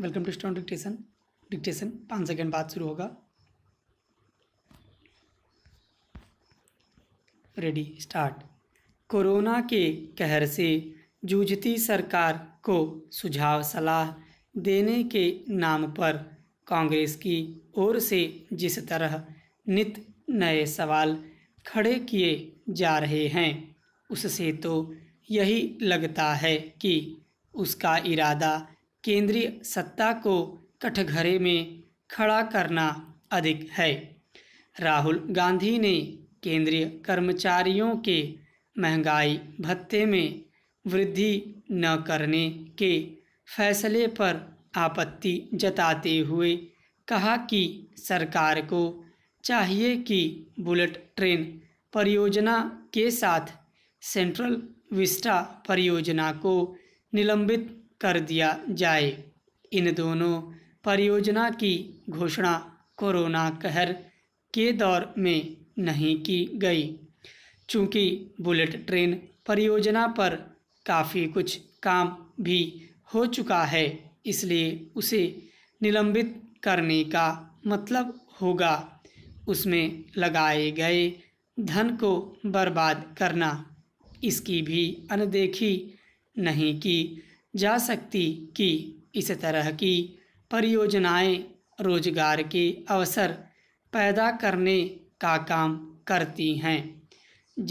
welcome to stone dictation dictation पाँच second बाद शुरू होगा रेडी स्टार्ट कोरोना के कहर से जूझती सरकार को सुझाव सलाह देने के नाम पर कांग्रेस की ओर से जिस तरह नित नए सवाल खड़े किए जा रहे हैं उससे तो यही लगता है कि उसका इरादा केंद्रीय सत्ता को कठघरे में खड़ा करना अधिक है राहुल गांधी ने केंद्रीय कर्मचारियों के महंगाई भत्ते में वृद्धि न करने के फैसले पर आपत्ति जताते हुए कहा कि सरकार को चाहिए कि बुलेट ट्रेन परियोजना के साथ सेंट्रल विस्टा परियोजना को निलंबित कर दिया जाए इन दोनों परियोजना की घोषणा कोरोना कहर के दौर में नहीं की गई चूँकि बुलेट ट्रेन परियोजना पर काफ़ी कुछ काम भी हो चुका है इसलिए उसे निलंबित करने का मतलब होगा उसमें लगाए गए धन को बर्बाद करना इसकी भी अनदेखी नहीं की जा सकती कि इस तरह की परियोजनाएं रोजगार के अवसर पैदा करने का काम करती हैं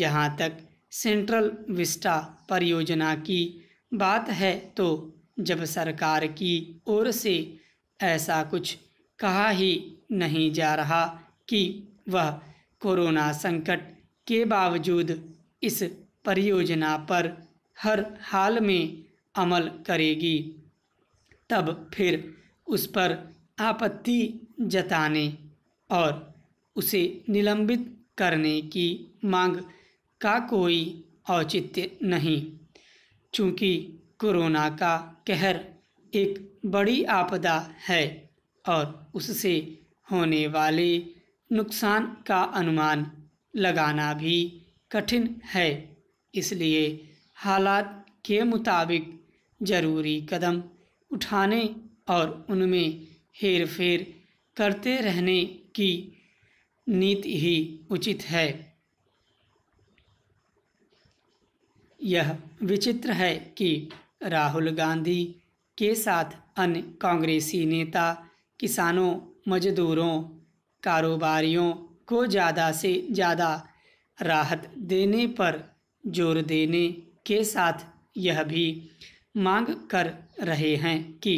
जहां तक सेंट्रल विस्टा परियोजना की बात है तो जब सरकार की ओर से ऐसा कुछ कहा ही नहीं जा रहा कि वह कोरोना संकट के बावजूद इस परियोजना पर हर हाल में अमल करेगी तब फिर उस पर आपत्ति जताने और उसे निलंबित करने की मांग का कोई औचित्य नहीं चूँकि कोरोना का कहर एक बड़ी आपदा है और उससे होने वाले नुकसान का अनुमान लगाना भी कठिन है इसलिए हालात के मुताबिक ज़रूरी कदम उठाने और उनमें हेर फेर करते रहने की नीति ही उचित है यह विचित्र है कि राहुल गांधी के साथ अन्य कांग्रेसी नेता किसानों मजदूरों कारोबारियों को ज़्यादा से ज़्यादा राहत देने पर जोर देने के साथ यह भी मांग कर रहे हैं कि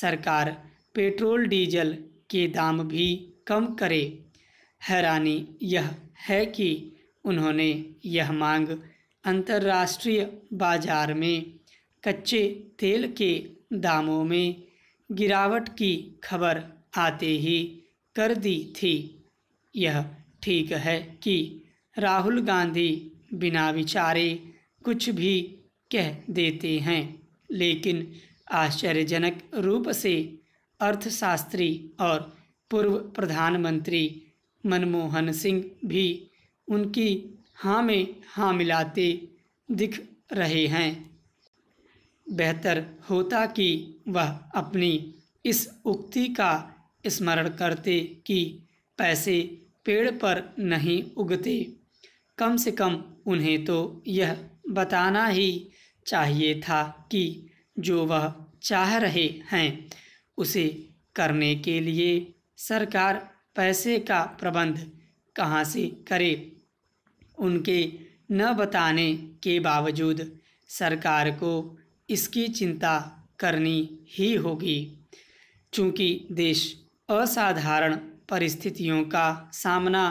सरकार पेट्रोल डीजल के दाम भी कम करे हैरानी यह है कि उन्होंने यह मांग अंतर्राष्ट्रीय बाजार में कच्चे तेल के दामों में गिरावट की खबर आते ही कर दी थी यह ठीक है कि राहुल गांधी बिना विचारे कुछ भी कह देते हैं लेकिन आश्चर्यजनक रूप से अर्थशास्त्री और पूर्व प्रधानमंत्री मनमोहन सिंह भी उनकी हाँ में हाँ मिलाते दिख रहे हैं बेहतर होता कि वह अपनी इस उक्ति का स्मरण करते कि पैसे पेड़ पर नहीं उगते कम से कम उन्हें तो यह बताना ही चाहिए था कि जो वह चाह रहे हैं उसे करने के लिए सरकार पैसे का प्रबंध कहाँ से करे उनके न बताने के बावजूद सरकार को इसकी चिंता करनी ही होगी चूँकि देश असाधारण परिस्थितियों का सामना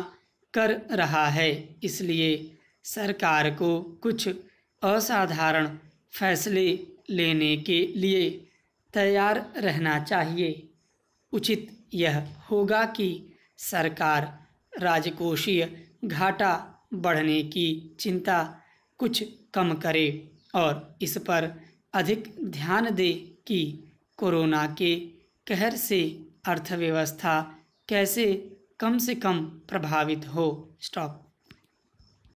कर रहा है इसलिए सरकार को कुछ असाधारण फैसले लेने के लिए तैयार रहना चाहिए उचित यह होगा कि सरकार राजकोषीय घाटा बढ़ने की चिंता कुछ कम करे और इस पर अधिक ध्यान दे कि कोरोना के कहर से अर्थव्यवस्था कैसे कम से कम प्रभावित हो स्टॉप